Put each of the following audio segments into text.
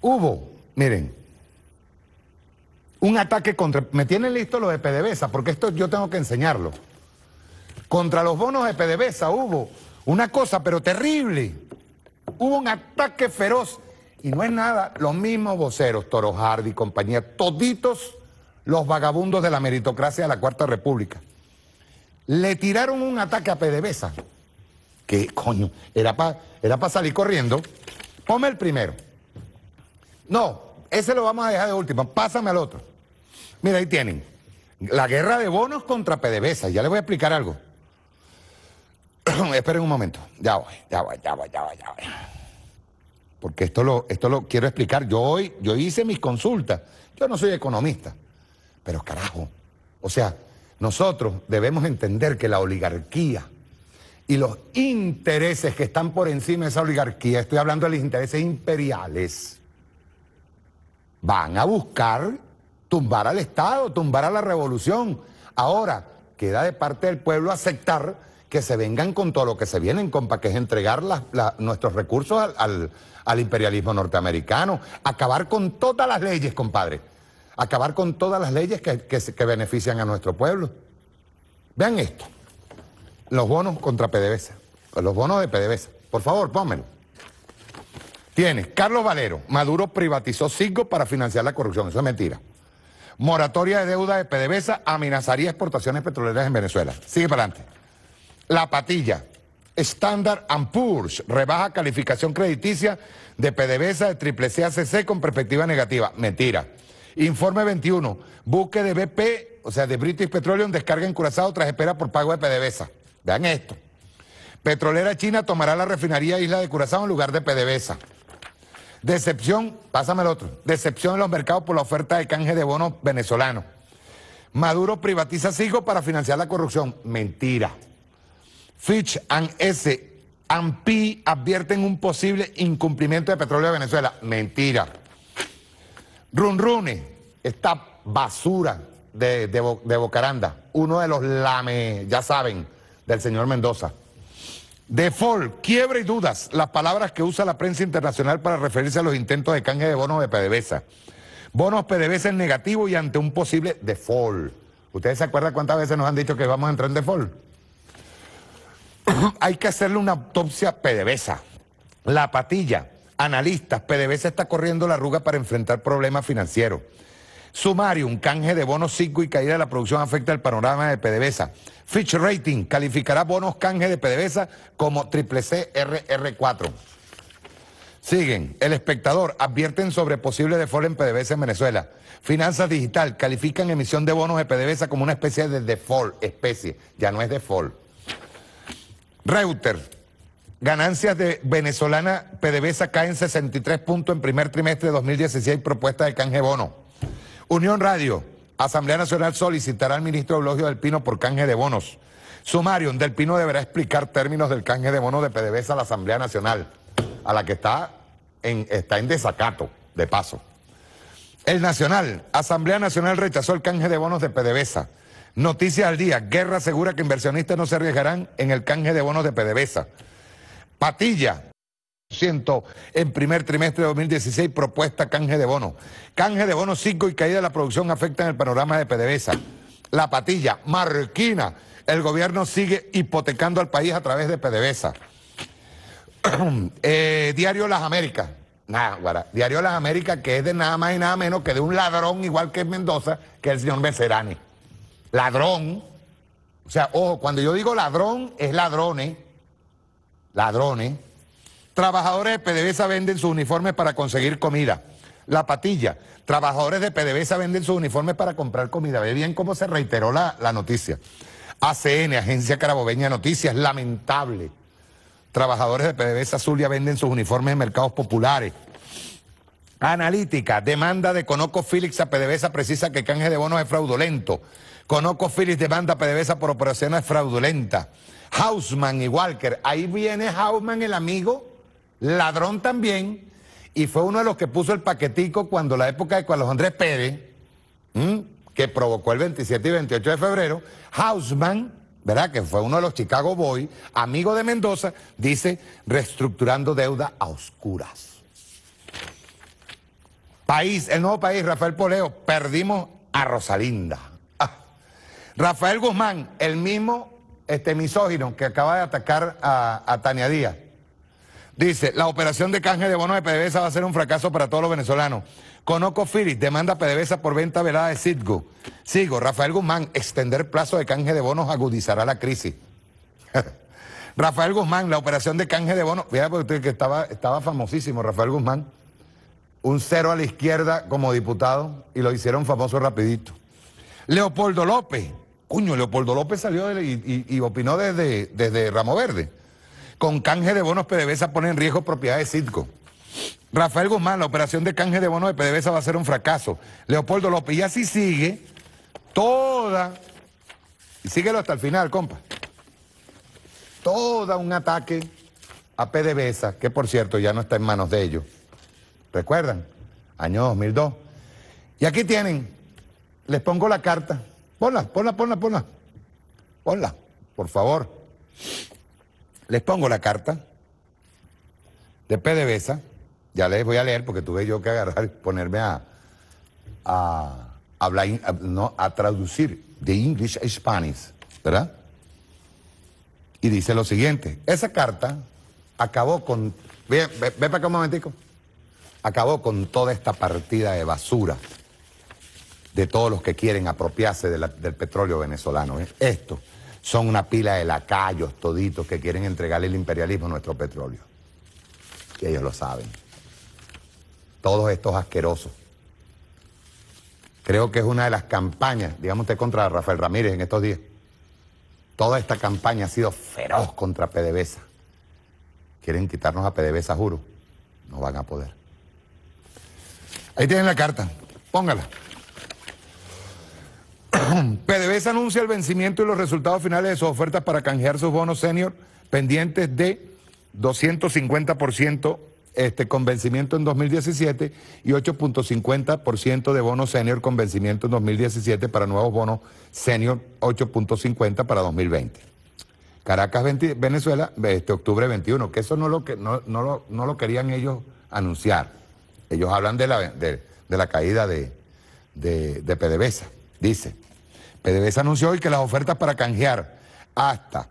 Hubo, miren, un ataque contra... Me tienen listo los e de PDVSA, porque esto yo tengo que enseñarlo. Contra los bonos e de PDVSA hubo una cosa, pero terrible. Hubo un ataque feroz. Y no es nada, los mismos voceros, Toro Hardy, compañía, toditos los vagabundos de la meritocracia de la Cuarta República. Le tiraron un ataque a PDVSA, que coño, era para era salir corriendo. Ponme el primero. No, ese lo vamos a dejar de último. Pásame al otro. Mira, ahí tienen. La guerra de bonos contra PDVSA. Ya les voy a explicar algo. Esperen un momento. Ya voy, ya voy, ya voy, ya voy, ya Porque esto lo, esto lo quiero explicar. Yo hoy, yo hice mis consultas. Yo no soy economista. Pero carajo. O sea, nosotros debemos entender que la oligarquía y los intereses que están por encima de esa oligarquía, estoy hablando de los intereses imperiales, van a buscar tumbar al Estado, tumbar a la revolución. Ahora, queda de parte del pueblo aceptar que se vengan con todo lo que se vienen, compa, que es entregar nuestros recursos al, imperialismo norteamericano, acabar con todas las leyes, compadre, acabar con todas las leyes que, benefician a nuestro pueblo. Vean esto, los bonos contra PDVSA, los bonos de PDVSA. Por favor, pónmelo. Tiene, Carlos Valero, Maduro privatizó cinco para financiar la corrupción, eso es mentira. Moratoria de deuda de PDVSA amenazaría exportaciones petroleras en Venezuela. Sigue para adelante. La patilla. Standard Poor's rebaja calificación crediticia de PDVSA de triple CACC con perspectiva negativa. Mentira. Informe 21. Buque de BP, o sea, de British Petroleum, descarga en Curazao tras espera por pago de PDVSA. Vean esto. Petrolera China tomará la refinería Isla de Curazao en lugar de PDVSA. Decepción, pásame el otro. Decepción en los mercados por la oferta de canje de bonos venezolanos. Maduro privatiza Sigo para financiar la corrupción. Mentira. Fitch and S advierten un posible incumplimiento de petróleo de Venezuela. Mentira. Runrune, esta basura de, de, Bocaranda, uno de los lame, ya saben, del señor Mendoza. Default, quiebra y dudas, las palabras que usa la prensa internacional para referirse a los intentos de canje de bonos de PDVSA. Bonos PDVSA en negativo y ante un posible default. ¿Ustedes se acuerdan cuántas veces nos han dicho que vamos a entrar en default? Hay que hacerle una autopsia PDVSA. La patilla, analistas, PDVSA está corriendo la arruga para enfrentar problemas financieros. Sumario, un canje de bonos 5 y caída de la producción afecta el panorama de PDVSA. Fitch Rating calificará bonos canje de PDVSA como triple CRR4. Siguen. El espectador advierten sobre posible default en PDVSA en Venezuela. Finanzas Digital califican emisión de bonos de PDVSA como una especie de default, especie, ya no es default. Reuter, Ganancias de venezolana PDVSA caen 63 puntos en primer trimestre de 2016, propuesta de canje bono. Unión Radio, Asamblea Nacional solicitará al ministro Eulogio del Pino por canje de bonos. Sumario, del Pino deberá explicar términos del canje de bonos de PDVSA a la Asamblea Nacional, a la que está en, está en desacato, de paso. El Nacional, Asamblea Nacional rechazó el canje de bonos de PDVSA. Noticias al día, Guerra asegura que inversionistas no se arriesgarán en el canje de bonos de PDVSA. Patilla, en primer trimestre de 2016, propuesta canje de bono. Canje de bono 5 y caída de la producción afectan el panorama de PDVSA. La patilla, Marquina, el gobierno sigue hipotecando al país a través de PDVSA. Eh, Diario Las Américas, nada, Diario Las Américas que es de nada más y nada menos que de un ladrón igual que Mendoza, que es el señor Becerani. Ladrón. O sea, ojo, cuando yo digo ladrón, es ladrones. Ladrones Trabajadores de PDVSA venden sus uniformes para conseguir comida. La patilla. Trabajadores de PDVSA venden sus uniformes para comprar comida. Ve bien cómo se reiteró la, noticia. ACN, Agencia Carabobeña Noticias, lamentable. Trabajadores de PDVSA Zulia venden sus uniformes en mercados populares. Analítica, demanda de Conoco Félix a PDVSA precisa que canje de bonos es fraudulento. Conoco Félix demanda a PDVSA por operaciones fraudulentas. Hausman y Walker, ahí viene Hausman el amigo ladrón también, y fue uno de los que puso el paquetico cuando la época de Carlos Andrés Pérez, que provocó el 27 y 28 de febrero, Hausman, ¿verdad? Que fue uno de los Chicago Boys, amigo de Mendoza, dice reestructurando deuda a oscuras. País, el nuevo país, Rafael Poleo, perdimos a Rosalinda. Ah. Rafael Guzmán, el mismo este misógino que acaba de atacar a Tania Díaz. Dice, la operación de canje de bonos de PDVSA va a ser un fracaso para todos los venezolanos. Conoco Firis, demanda PDVSA por venta velada de Citgo. Sigo, Rafael Guzmán, extender plazo de canje de bonos agudizará la crisis. Rafael Guzmán, la operación de canje de bonos, fíjate porque que estaba, estaba famosísimo Rafael Guzmán, un cero a la izquierda como diputado y lo hicieron famoso rapidito. Leopoldo López, cuño, Leopoldo López salió y, y, opinó desde, desde Ramo Verde con canje de bonos PDVSA pone en riesgo propiedades Citgo. Rafael Guzmán, la operación de canje de bonos de PDVSA va a ser un fracaso. Leopoldo López, y así sigue toda, y síguelo hasta el final, compa, toda un ataque a PDVSA, que por cierto ya no está en manos de ellos. ¿Recuerdan? Año 2002. Y aquí tienen, les pongo la carta. Ponla, ponla, ponla, ponla. Ponla, por favor. Les pongo la carta de PDVSA. Ya les voy a leer porque tuve yo que agarrar y ponerme a, a, hablar, no, a traducir de English a Spanish, ¿verdad? Y dice lo siguiente, esa carta acabó con... Ve, para acá un momentico. Acabó con toda esta partida de basura de todos los que quieren apropiarse del petróleo venezolano. ¿eh? Esto son una pila de lacayos toditos que quieren entregarle el imperialismo a nuestro petróleo. Y ellos lo saben. Todos estos asquerosos. Creo que es una de las campañas, digamos contra Rafael Ramírez en estos días. Toda esta campaña ha sido feroz contra PDVSA. Quieren quitarnos a PDVSA, juro. No van a poder. Ahí tienen la carta. Póngala. PDVSA anuncia el vencimiento y los resultados finales de sus ofertas para canjear sus bonos senior pendientes de 250% este, con vencimiento en 2017 y 8.50% de bonos senior con vencimiento en 2017 para nuevos bonos senior 8.50 para 2020. Caracas, Venezuela, este, octubre 21, que eso no lo, que, no, lo, querían ellos anunciar. Ellos hablan de la, de, la caída de, de, de PDVSA, dice. PDVSA anunció hoy que las ofertas para canjear hasta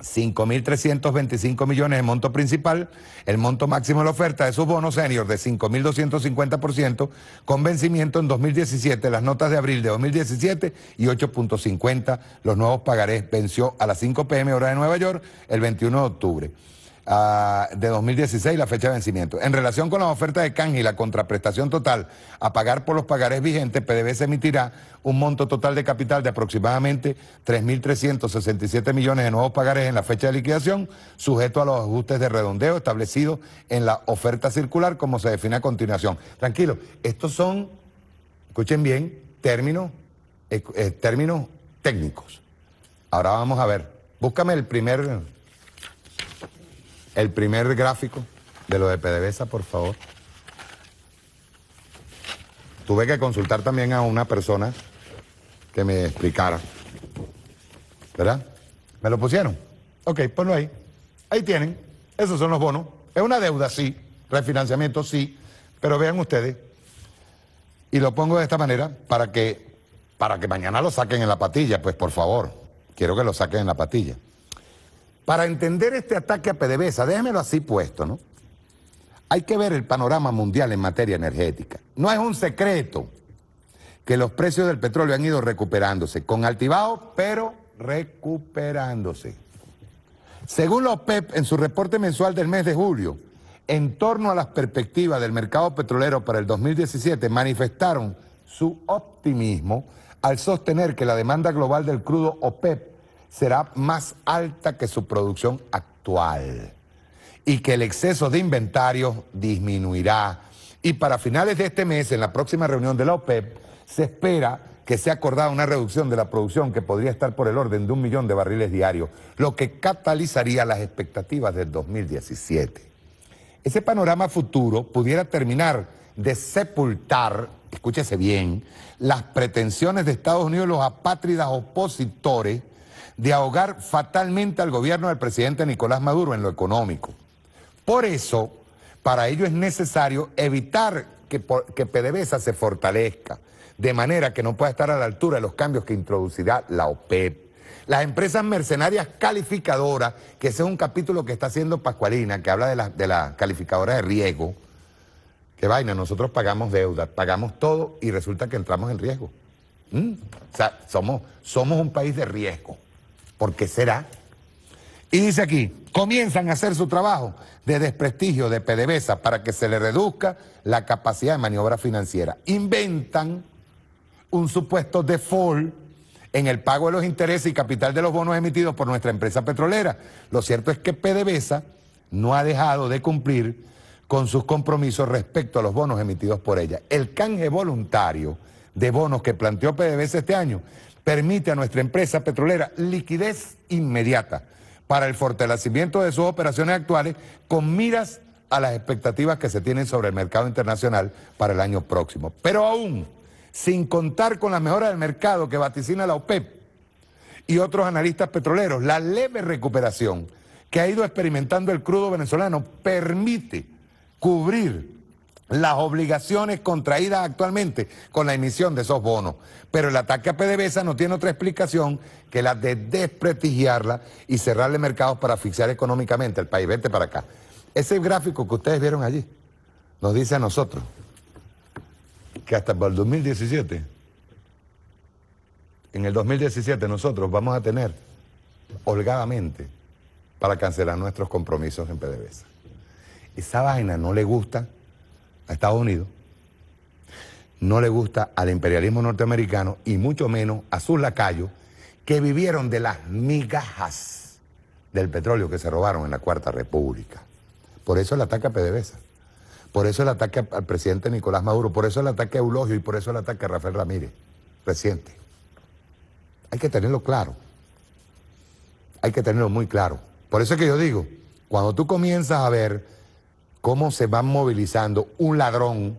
5.325 millones de monto principal, el monto máximo de la oferta de sus bonos senior de 5.250% con vencimiento en 2017, las notas de abril de 2017 y 8.50 los nuevos pagarés venció a las 5 pm hora de Nueva York el 21 de octubre. Ah, de 2016, la fecha de vencimiento. En relación con la oferta de canje y la contraprestación total a pagar por los pagares vigentes, se emitirá un monto total de capital de aproximadamente 3.367 millones de nuevos pagares en la fecha de liquidación, sujeto a los ajustes de redondeo establecidos en la oferta circular, como se define a continuación. Tranquilo, estos son, escuchen bien, términos, eh, eh, términos técnicos. Ahora vamos a ver. Búscame el primer el primer gráfico de lo de PDVSA, por favor. Tuve que consultar también a una persona que me explicara. ¿Verdad? ¿Me lo pusieron? Ok, ponlo ahí. Ahí tienen. Esos son los bonos. Es una deuda, sí. Refinanciamiento, sí. Pero vean ustedes. Y lo pongo de esta manera para que, para que mañana lo saquen en la patilla. Pues por favor, quiero que lo saquen en la patilla. Para entender este ataque a PDVSA, déjemelo así puesto, ¿no? Hay que ver el panorama mundial en materia energética. No es un secreto que los precios del petróleo han ido recuperándose, con altibajos, pero recuperándose. Según la OPEP, e en su reporte mensual del mes de julio, en torno a las perspectivas del mercado petrolero para el 2017, manifestaron su optimismo al sostener que la demanda global del crudo OPEP e será más alta que su producción actual y que el exceso de inventarios disminuirá. Y para finales de este mes, en la próxima reunión de la OPEP, se espera que sea acordada una reducción de la producción que podría estar por el orden de un millón de barriles diarios, lo que catalizaría las expectativas del 2017. Ese panorama futuro pudiera terminar de sepultar, escúchese bien, las pretensiones de Estados Unidos, los apátridas opositores de ahogar fatalmente al gobierno del presidente Nicolás Maduro en lo económico. Por eso, para ello es necesario evitar que, que PDVSA se fortalezca, de manera que no pueda estar a la altura de los cambios que introducirá la OPEP las empresas mercenarias calificadoras, que ese es un capítulo que está haciendo Pascualina, que habla de las de la calificadoras de riesgo. que vaina, nosotros pagamos deuda, pagamos todo y resulta que entramos en riesgo. ¿Mm? O sea, somos, somos un país de riesgo porque será. Y dice aquí, comienzan a hacer su trabajo de desprestigio de PDVSA para que se le reduzca la capacidad de maniobra financiera. Inventan un supuesto default en el pago de los intereses y capital de los bonos emitidos por nuestra empresa petrolera. Lo cierto es que PDVSA no ha dejado de cumplir con sus compromisos respecto a los bonos emitidos por ella. El canje voluntario de bonos que planteó PDVSA este año permite a nuestra empresa petrolera liquidez inmediata para el fortalecimiento de sus operaciones actuales con miras a las expectativas que se tienen sobre el mercado internacional para el año próximo. Pero aún, sin contar con la mejora del mercado que vaticina la OPEP y otros analistas petroleros, la leve recuperación que ha ido experimentando el crudo venezolano permite cubrir las obligaciones contraídas actualmente con la emisión de esos bonos. Pero el ataque a PDVSA no tiene otra explicación que la de desprestigiarla y cerrarle mercados para asfixiar económicamente al país. Vete para acá. Ese gráfico que ustedes vieron allí nos dice a nosotros que hasta para el 2017, en el 2017 nosotros vamos a tener holgadamente para cancelar nuestros compromisos en PDVSA. Esa vaina no le gusta a Estados Unidos, no le gusta al imperialismo norteamericano y mucho menos a sus lacayos que vivieron de las migajas del petróleo que se robaron en la Cuarta República. Por eso el ataque a PDVSA, por eso el ataque al presidente Nicolás Maduro, por eso el ataque a Eulogio y por eso el ataque a Rafael Ramírez, reciente. Hay que tenerlo claro, hay que tenerlo muy claro. Por eso es que yo digo, cuando tú comienzas a ver cómo se van movilizando un ladrón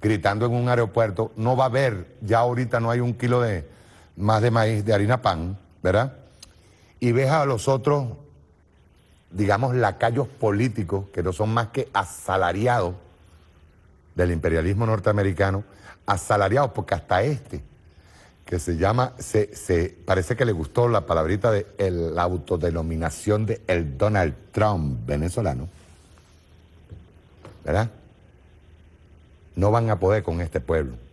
gritando en un aeropuerto, no va a haber, ya ahorita no hay un kilo más de maíz, de harina pan, ¿verdad? Y ves a los otros, digamos, lacayos políticos, que no son más que asalariados del imperialismo norteamericano, asalariados, porque hasta este, que se llama, se, se parece que le gustó la palabrita de la autodenominación de el Donald Trump venezolano. ¿verdad? No van a poder con este pueblo.